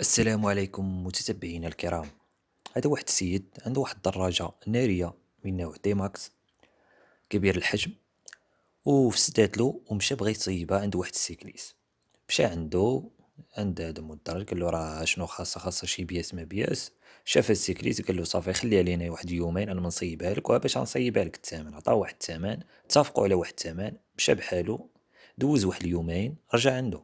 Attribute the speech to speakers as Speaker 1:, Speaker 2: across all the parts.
Speaker 1: السلام عليكم متتبعينا الكرام هذا واحد السيد عنده واحد الدراجة نارية من نوع دي ماكس كبير الحجم وفسدات له ومشى بغى يصيبها عند واحد السيكليس مشى عنده عند هذا المدرج قال له راه شنو خاصه خاصه شي بياس ما بياس شاف السيكليس قال له صافي خليها لينا واحد يومين انا نصيبها لك باش نصيبها لك الثمن عطاه واحد الثمن اتفقوا على واحد الثمن مشى بحالو دوز واحد اليومين رجع عنده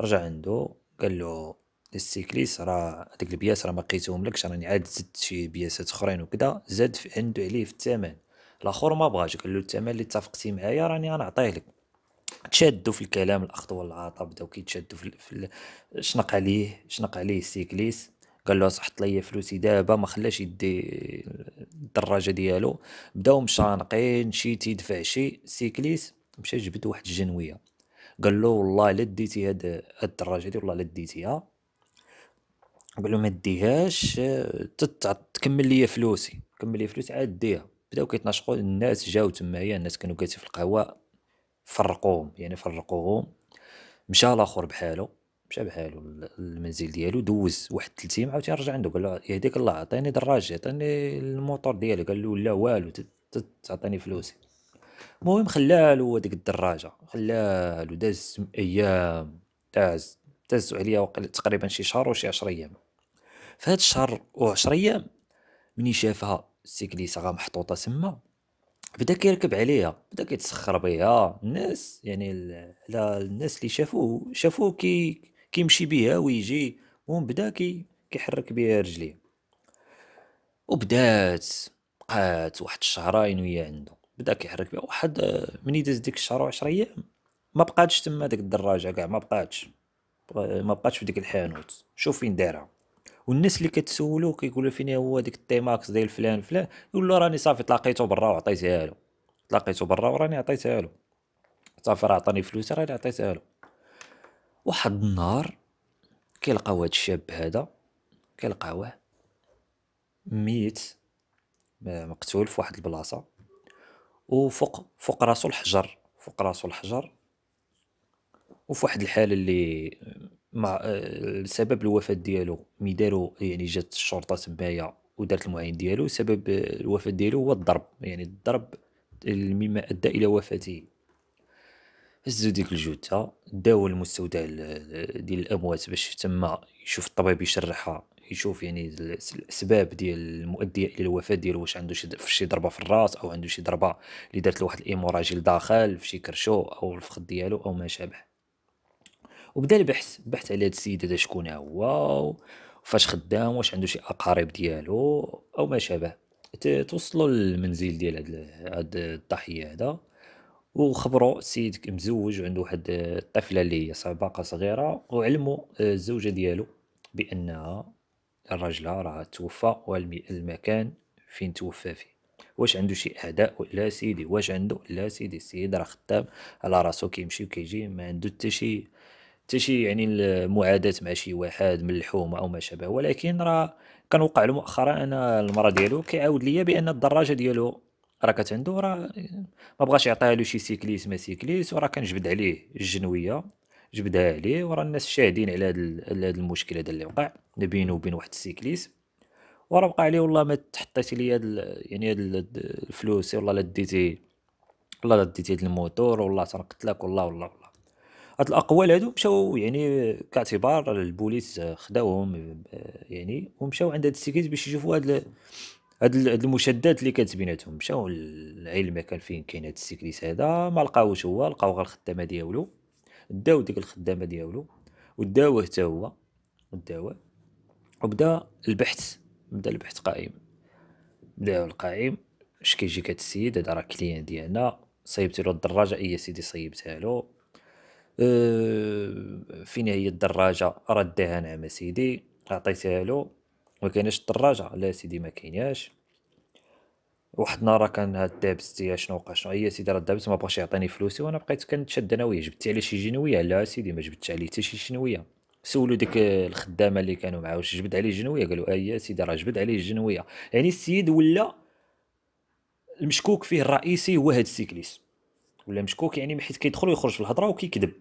Speaker 1: رجع عنده قال له السيكليس راه هذيك البياس راه ما لقيتهم لكش راني عاد زدت شي بياسات اخرين وكذا زاد عنده عليه في الثمن الاخر ما بغاش قال له الثمن اللي اتفقتي معايا راني غنعطيه لك تشادوا في الكلام الاخطو والعطا بداو كيتشادوا في, في شنق عليه شنق عليه السيكليس قال له صحت ليا فلوسي دابا ما خلاش يدي الدراجه ديالو بداو مشانقين شي تيدفع شي سيكليس مشى جبد واحد الجنويه قال له والله لا ديتي هاد الدراجه دي والله لا ديتيها قال ما ديهاش آه، تكمل لي فلوسي كمل لي فلوسي عاد ديها بداو كيتناشقوا الناس جاو تمايا الناس كانوا كاتي في القهوه فرقوهم يعني فرقوهم مشى لاخر بحالو مشى بحالو للمنزل ديالو دوز واحد ثلاث ايام عاوتاني رجع عنده قال له يهديك الله عطيني دراجي عطيني الموتور ديالي قال له لا والو تعطيني فلوسي المهم خلالو هذيك الدراجه خلالو داز ايام داز دازو عليا تقريبا شي شهر وشي 10 ايام فهاد الشهر عشر ايام مني شافها السيكليسه غا محطوطه تما بدا كيركب عليها بدا كيتسخر بيها الناس يعني على الناس اللي شافوه شافوه كي كيمشي بيها ويجي ومن بدا كي كيحرك بيها رجليه وبدات بقات واحد الشهرين وهي عنده بدا كيحرك بها واحد مني داز ديك الشهر عشر ايام ما بقاتش تما ديك الدراجه كاع ما بقاتش ما بقاتش في ديك الحانوت شوف فين دارها والناس اللي كتسولو كيقولوا فين هو ديك ماكس ديال فلان فلان يقول له راني صافي تلاقيته برا وعطيتها له تلاقيته برا وراني عطيتها له صافي راه عطاني فلوس راني عطيتها له واحد النهار كيلقاو هاد الشاب هذا كيلقاوه ميت مقتول في واحد البلاصه وفوق فوق راسو الحجر فوق راسو الحجر وفي واحد الحاله اللي مع آه، سبب الوفاة ديالو مي دارو يعني جات الشرطة تمايا ودارت المعاين ديالو سبب آه، الوفاة ديالو هو الضرب يعني الضرب مما أدى إلى وفاته هزو ديك الجثة داو المستودع آه، ديال الأموات باش تما يشوف الطبيب يشرحها يشوف يعني الاسباب ديال المؤديه الى الوفاه ديالو واش عنده شي ضربه في الراس او عنده شي ضربه اللي دارت لواحد الايموراجي لداخل في شي كرشو او الفخذ ديالو او ما شابه وبدا البحث بحث على هذا السيد هذا شكون هو فاش خدام واش عنده شي اقارب ديالو او ما شابه توصلوا للمنزل ديال هاد الضحيه هذا وخبروا السيد مزوج وعنده واحد الطفله اللي هي صباقه صغيره وعلموا الزوجه ديالو بان الرجل راه توفى والمكان فين توفى فيه واش عنده شي اعداء ولا سيدي واش عنده لا سيدي السيد راه خدام على راسو كيمشي وكيجي ما عنده حتى شي حتى شي يعني المعادات مع شي واحد من الحومه او ما شابه ولكن راه كان وقع له مؤخرا انا المره ديالو كيعاود ليا بان الدراجه ديالو راه كانت عنده راه ما بغاش يعطيها له شي سيكليس ما سيكليس وراه كنجبد عليه الجنويه جبدها عليه وراه الناس شاهدين على هذا المشكل هذا اللي وقع بينه وبين واحد السيكليس وراه بقى عليه والله ما تحطيتي لي هاد يعني هاد الفلوس والله لا ديتي والله لا ديتي هاد الموتور والله تنقتلك والله والله هاد الاقوال هادو مشاو يعني كاعتبار البوليس خداوهم آه، يعني ومشاو عند هاد السكيت باش يشوفوا هاد هاد المشدات اللي كانت بيناتهم مشاو لاي المكان فين كاين هاد السكريت هذا ما لقاوش هو لقاو غير الخدامه ديالو داو ديك الخدامه ديالو وداوه حتى هو داوه وبدا البحث بدا البحث قائم بدا القائم اش كيجيك هاد السيد هذا راه كليان ديالنا صيبتي له الدراجه اي سيدي صيبتها له آه، فين هي الدراجه رديها نعم سيدي عطيتها له ما كاينش الدراجه لا سيدي ما كايناش واحد النهار كان هاد الدابس شنو وقع شنو هي سيدي راه الدابس ما بغاش يعطيني فلوسي وانا بقيت كنتشد انا وياه جبتي عليه شي جنويه لا سيدي ما جبتش عليه حتى شي جنويه سولوا ديك الخدامه اللي كانوا معاه واش جبد عليه جنويه قالوا اي آه، سيدي راه جبد عليه الجنويه يعني السيد ولا المشكوك فيه الرئيسي هو هاد السيكليس ولا مشكوك يعني حيت كيدخل ويخرج في الهضره وكيكذب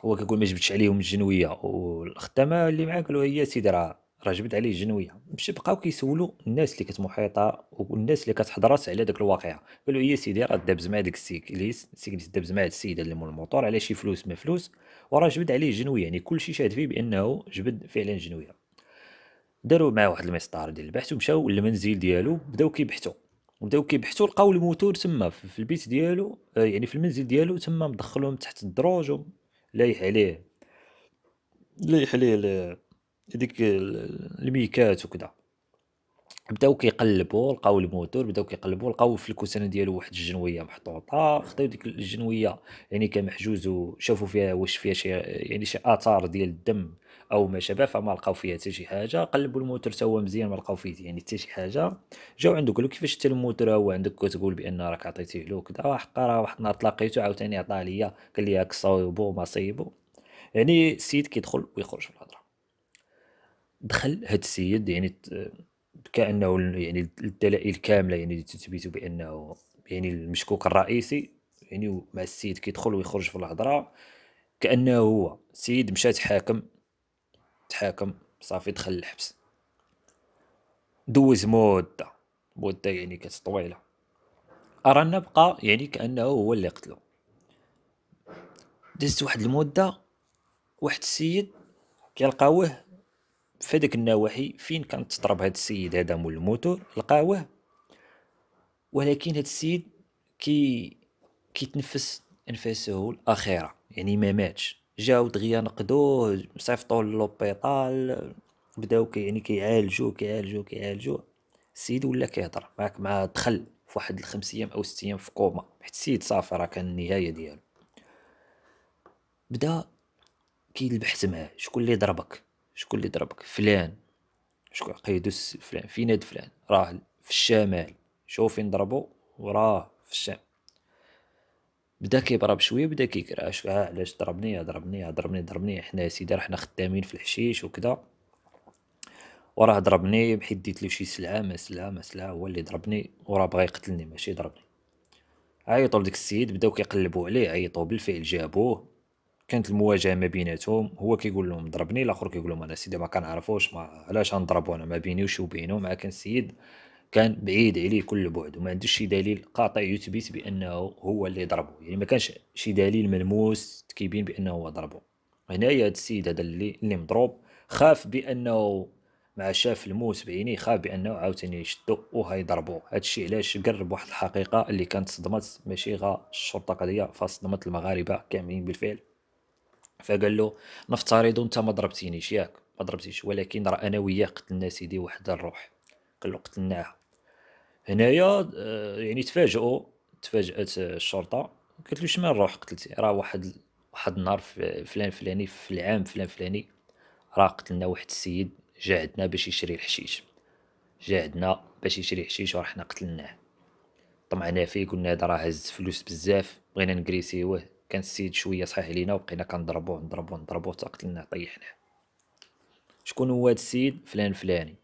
Speaker 1: هو كيقول ما جبتش عليهم الجنويه والخدامه اللي معاه قالوا هي سيدي راه راه جبد عليه الجنويه باش بقاو كيسولوا الناس اللي كتمحيطه والناس اللي كتحضرات على داك الواقعه قالوا هي سيدي راه دابز مع داك السيك اللي السيك اللي دابز مع السيده اللي مول الموطور على شي فلوس ما فلوس وراه جبد عليه الجنويه يعني كلشي شاهد فيه بانه جبد فعلا الجنويه داروا معاه واحد المسطار ديال البحث ومشاو للمنزل ديالو بداو كيبحثوا بداو كيبحثوا لقاو الموتور تما في البيت ديالو آه، يعني في المنزل ديالو تما مدخلهم تحت الدروج لايح عليه لايح عليه هذيك الميكات وكذا بداو كيقلبوا لقاو الموتور بداو كيقلبوا لقاو في الكوسانه ديالو واحد الجنويه محطوطه خداو ديك الجنويه يعني كمحجوز وشافوا فيها واش فيها شي يعني شي اثار ديال الدم او ما شابه فما لقاو فيها حتى شي حاجه قلبوا الموتور تا هو مزيان ما لقاو فيه يعني حتى شي حاجه جاو عنده قالوا كيفاش حتى الموتور هو عندك كتقول بان راك عطيتيه له كذا حقا راه واحد النهار تلاقيتو عاوتاني عطاه ليا قال لي هاك صايبو ما صايبو يعني السيد كيدخل ويخرج في الهضره دخل هاد السيد يعني كانه يعني الدلائل كامله يعني تثبت بانه يعني المشكوك الرئيسي يعني مع السيد كيدخل ويخرج في الهضره كانه هو السيد مشى تحاكم تحاكم صافي دخل الحبس دوز مده مده يعني كانت طويله ارانا بقى يعني كانه هو اللي قتلو دزت واحد المده واحد السيد كيلقاوه فداك النواحي فين كان تضرب هذا السيد هذا مول الموتور لقاوه ولكن هذا السيد كي كيتنفس انفاسه الاخيره يعني ما ماتش جاو دغيا نقدوه صيفطوه للوبيطال بداو كي يعني كيعالجوه كيعالجوه كيعالجوه السيد ولا كيهضر معاك مع دخل في واحد الخمس ايام او ست ايام في كوما حيت السيد صافي راه كان النهايه ديالو بدا كيلبحت معاه شكون اللي ضربك شكون اللي ضربك فلان شكون قيدو فلان في ناد فلان راه في الشمال شوف فين ضربو وراه في الشام بدا كيبرا بشوية بدا كيقرا شو آه، علاش ضربني ضربني ضربني ضربني حنا سيدي حنا خدامين في الحشيش وكدا وراه ضربني بحيت ديت شي سلعه ما سلعه ما سلعه هو اللي ضربني وراه بغا يقتلني ماشي ضربني عيطوا لديك السيد بداو كيقلبوا عليه عيطوا بالفعل جابوه كانت المواجهه ما بيناتهم هو كيقول لهم ضربني الاخر كيقول لهم انا سيدي ما كنعرفوش ما علاش غنضربو انا ما وشو وبينو مع كان السيد كان بعيد عليه كل بعد وما عندوش شي دليل قاطع يثبت بانه هو اللي ضربه يعني ما كانش شي دليل ملموس كيبين بانه هو ضربه هنايا هاد السيد هذا اللي اللي مضروب خاف بانه مع شاف الموس بعيني خاف بانه عاوتاني يشدو وهيضربو هادشي علاش قرب واحد الحقيقه اللي كانت صدمت ماشي غا الشرطه قضيه فصدمت المغاربه كاملين بالفعل فقال له نفترض انت ما ضربتينيش ياك ما ضربتيش ولكن راه انا وياك قتلنا سيدي واحد الروح قال له قتلناها هنايا آه، يعني تفاجؤوا تفاجات الشرطه قالت له شمن روح قتلتي راه واحد واحد النهار فلان فلاني في العام فلان فلاني راه قتلنا واحد السيد جا عندنا باش يشري الحشيش جا عندنا باش يشري حشيش وراحنا حنا قتلناه طمعنا فيه قلنا هذا راه هز فلوس بزاف بغينا نكريسيوه كان السيد شويه صحيح علينا وبقينا كنضربوه نضربوه نضربوه حتى قتلنا طيحناه شكون هو هذا السيد فلان فلاني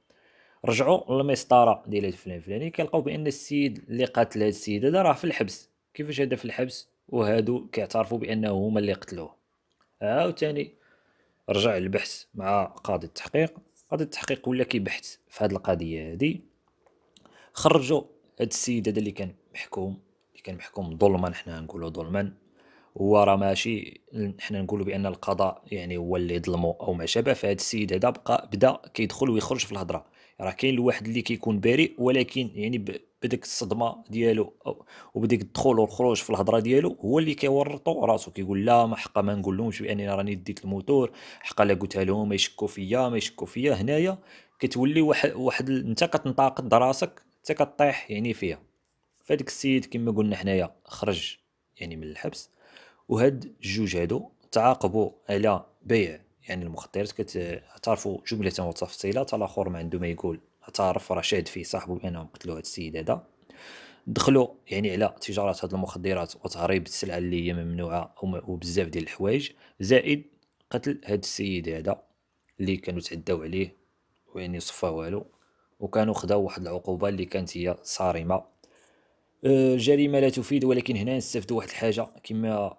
Speaker 1: رجعوا للمسطره ديال فلان فلاني كيلقاو بان السيد اللي قتل هذا السيد هذا راه في الحبس كيفاش هذا في الحبس وهادو كيعترفوا بانه هما اللي قتلوه عاوتاني رجع البحث مع قاضي التحقيق قاضي التحقيق ولا كيبحث في هذه القضيه هذه خرجوا هاد السيد هذا اللي كان محكوم اللي كان محكوم ظلما حنا نقولوا ظلما هو راه ماشي حنا نقولوا بان القضاء يعني هو اللي ظلمو او ما شابه فهاد السيد هذا بقى بدا كيدخل ويخرج في الهضره راه كاين الواحد اللي كيكون بريء ولكن يعني بديك الصدمه ديالو وبديك الدخول والخروج في الهضره ديالو هو اللي كيورطو راسو كيقول لا ما حقا ما لهمش بانني راني ديت الموتور حقا لا قلتها لهم ما يشكوا فيا ما يشكوا فيا هنايا كتولي واحد واحد انت كتنتقد راسك حتى كطيح يعني فيها فهاديك السيد كما قلنا حنايا خرج يعني من الحبس وهاد الجوج هادو تعاقبوا على بيع يعني المخدرات كتعرفوا جمله وتفصيله حتى الاخر ما عنده ما يقول اعترف راه شاد فيه صاحبه بانهم قتلوا هاد السيد هذا دخلوا يعني على تجاره هاد المخدرات وتهريب السلعه اللي هي ممنوعه وبزاف ديال الحوايج زائد قتل هاد السيد هذا اللي كانوا تعداو عليه ويعني صفا والو وكانوا خداو واحد العقوبه اللي كانت هي صارمه الجريمه أه، لا تفيد ولكن هنا نستافدوا واحد الحاجه كما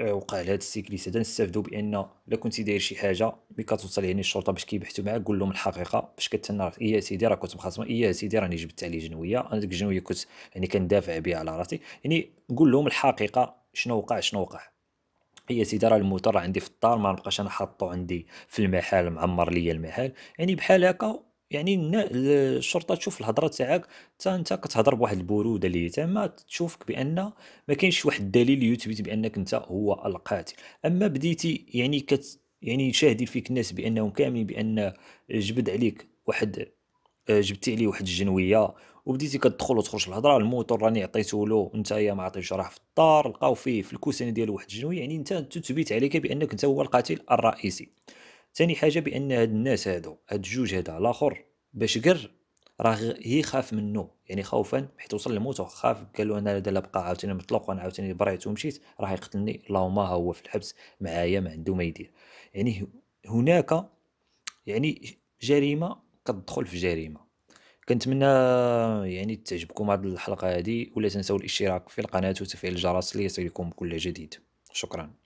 Speaker 1: وقع لهذا السيكليست هذا نستافدو بان الا كنتي داير شي حاجه ملي كتوصل يعني الشرطه باش كيبحثوا معاك قول لهم الحقيقه باش كتنى راسك يا سيدي راه كنت مخاصم اي يا سيدي راني جبت عليه جنويه انا ديك الجنويه كنت يعني كندافع بها على راسي يعني قول لهم الحقيقه شنو وقع شنو وقع هي سيدي راه الموتور عندي في الدار ما نبقاش انا حاطه عندي في المحل معمر ليا المحل يعني بحال هكا يعني الشرطه تشوف الهضره تاعك حتى انت كتهضر بواحد البروده اللي تما تشوفك بان ما كاينش واحد الدليل يثبت بانك انت هو القاتل اما بديتي يعني كت يعني شاهدين فيك الناس بانهم كاملين بان جبد عليك واحد جبتي عليه واحد الجنويه وبديتي كتدخل وتخرج الهضره الموتور راني عطيتو له انت يا ما عطيتش راه في الدار لقاو فيه في الكوسينه ديالو واحد الجنويه يعني انت تثبت عليك بانك انت هو القاتل الرئيسي ثاني حاجه بان هاد الناس هادو هاد الجوج هذا الاخر باش قر راه يخاف منه يعني خوفا حيت وصل للموت خاف قال له انا لا بقى عاوتاني مطلق وانا عاوتاني بريت ومشيت راه يقتلني اللهم ها هو في الحبس معايا ما عنده ما يدير يعني هناك يعني جريمه كتدخل في جريمه كنتمنى يعني تعجبكم هذه الحلقه هذه ولا تنسوا الاشتراك في القناه وتفعيل الجرس ليصلكم كل جديد شكرا